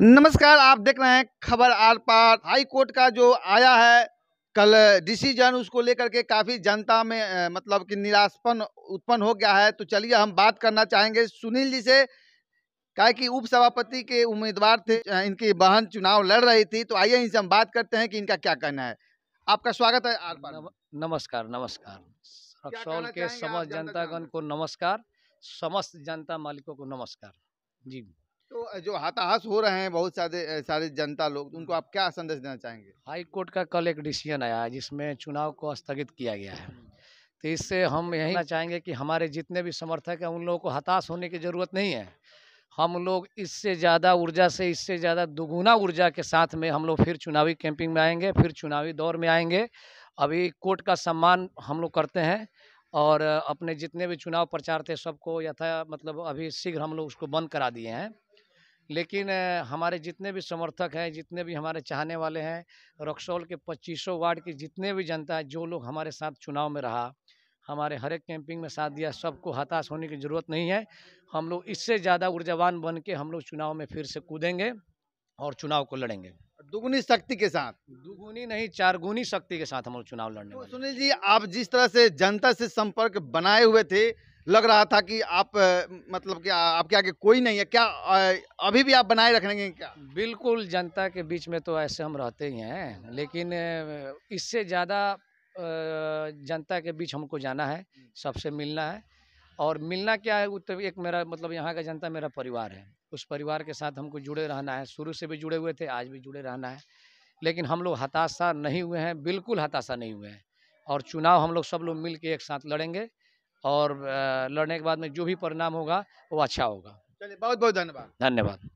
नमस्कार आप देख रहे हैं खबर आर पार हाई कोर्ट का जो आया है कल डिसीजन उसको लेकर के काफ़ी जनता में मतलब कि निराशपन उत्पन्न हो गया है तो चलिए हम बात करना चाहेंगे सुनील जी से कहा कि उप सभापति के उम्मीदवार थे इनकी बहन चुनाव लड़ रही थी तो आइए इनसे हम बात करते हैं कि इनका क्या कहना है आपका स्वागत है आर पार नमस्कार नमस्कार के समस्त जनतागण को नमस्कार समस्त जनता मालिकों को नमस्कार जी तो जो हताहत हो रहे हैं बहुत सारे सारे जनता लोग उनको हाँ। आप क्या संदेश देना चाहेंगे हाई कोर्ट का कल एक डिसीजन आया जिसमें चुनाव को स्थगित किया गया है तो इससे हम यही चाहेंगे कि हमारे जितने भी समर्थक हैं उन लोगों को हताश होने की ज़रूरत नहीं है हम लोग इससे ज़्यादा ऊर्जा से इससे ज़्यादा दुगुना ऊर्जा के साथ में हम लोग फिर चुनावी कैंपिंग में आएंगे फिर चुनावी दौर में आएंगे अभी कोर्ट का सम्मान हम लोग करते हैं और अपने जितने भी चुनाव प्रचार थे सबको यथा मतलब अभी शीघ्र हम लोग उसको बंद करा दिए हैं लेकिन हमारे जितने भी समर्थक हैं जितने भी हमारे चाहने वाले हैं रक्सौल के पच्चीसों वार्ड की जितने भी जनता है जो लोग हमारे साथ चुनाव में रहा हमारे हर एक कैंपिंग में साथ दिया सबको हताश होने की ज़रूरत नहीं है हम लोग इससे ज़्यादा ऊर्जावान बन के हम लोग चुनाव में फिर से कूदेंगे और चुनाव को लड़ेंगे दुगुनी शक्ति के साथ दुगुनी नहीं चार गुनी शक्ति के साथ हम लोग चुनाव लड़ने तो सुनील जी आप जिस तरह से जनता से संपर्क बनाए हुए थे लग रहा था कि आप मतलब कि आपके आगे कोई नहीं है क्या अभी भी आप बनाए रखेंगे क्या बिल्कुल जनता के बीच में तो ऐसे हम रहते ही हैं लेकिन इससे ज़्यादा जनता के बीच हमको जाना है सबसे मिलना है और मिलना क्या है उत्तर तो एक मेरा मतलब यहाँ का जनता मेरा परिवार है उस परिवार के साथ हमको जुड़े रहना है शुरू से भी जुड़े हुए थे आज भी जुड़े रहना है लेकिन हम लोग हताशा नहीं हुए हैं बिल्कुल हताशा नहीं हुए हैं और चुनाव हम लोग सब लोग मिल के एक साथ लड़ेंगे और लड़ने के बाद में जो भी परिणाम होगा वो अच्छा होगा चलिए बहुत बहुत धन्यवाद धन्यवाद